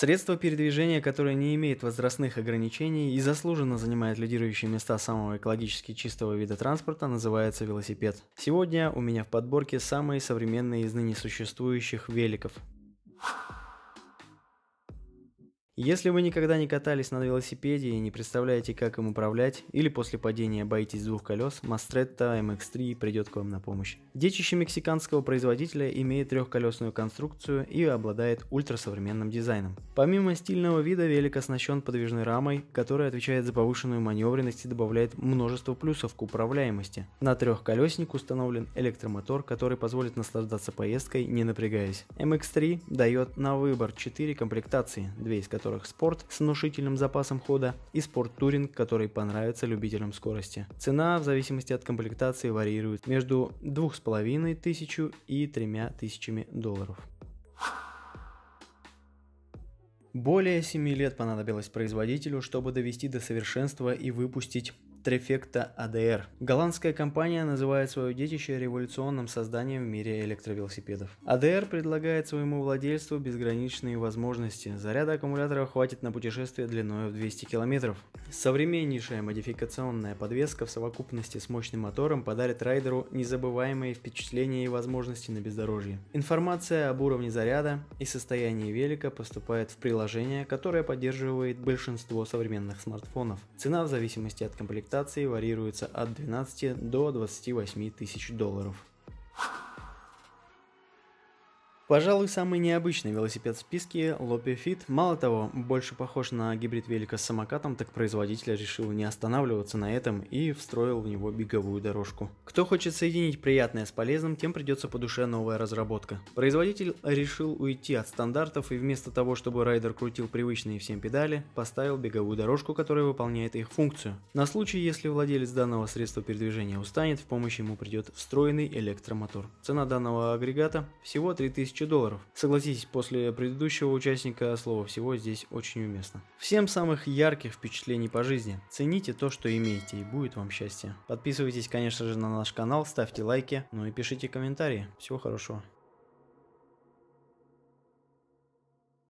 Средство передвижения, которое не имеет возрастных ограничений и заслуженно занимает лидирующие места самого экологически чистого вида транспорта, называется велосипед. Сегодня у меня в подборке самые современные из ныне существующих великов. Если вы никогда не катались на велосипеде и не представляете, как им управлять, или после падения боитесь двух колес, Mastretto MX3 придет к вам на помощь. Детище мексиканского производителя имеет трехколесную конструкцию и обладает ультрасовременным дизайном. Помимо стильного вида, велик оснащен подвижной рамой, которая отвечает за повышенную маневренность и добавляет множество плюсов к управляемости. На трехколесник установлен электромотор, который позволит наслаждаться поездкой, не напрягаясь. MX3 дает на выбор 4 комплектации, две из которых которых спорт с внушительным запасом хода и спорт туринг, который понравится любителям скорости. Цена в зависимости от комплектации варьирует между 2500 и 3000 долларов. Более 7 лет понадобилось производителю, чтобы довести до совершенства и выпустить Трефекта АДР. Голландская компания называет свое детище революционным созданием в мире электровелосипедов. АДР предлагает своему владельцу безграничные возможности. Заряда аккумулятора хватит на путешествие длиной в 200 километров. Современнейшая модификационная подвеска в совокупности с мощным мотором подарит райдеру незабываемые впечатления и возможности на бездорожье. Информация об уровне заряда и состоянии велика поступает в приложение, которое поддерживает большинство современных смартфонов. Цена в зависимости от комплектации комплектации варьируется от 12 до 28 тысяч долларов. Пожалуй, самый необычный велосипед в списке – Лопе Fit. Мало того, больше похож на гибрид велика с самокатом, так производитель решил не останавливаться на этом и встроил в него беговую дорожку. Кто хочет соединить приятное с полезным, тем придется по душе новая разработка. Производитель решил уйти от стандартов и вместо того, чтобы райдер крутил привычные всем педали, поставил беговую дорожку, которая выполняет их функцию. На случай, если владелец данного средства передвижения устанет, в помощь ему придет встроенный электромотор. Цена данного агрегата всего 3000 1000 долларов. Согласитесь, после предыдущего участника слово всего здесь очень уместно. Всем самых ярких впечатлений по жизни. Цените то, что имеете, и будет вам счастье. Подписывайтесь, конечно же, на наш канал, ставьте лайки, ну и пишите комментарии. Всего хорошего.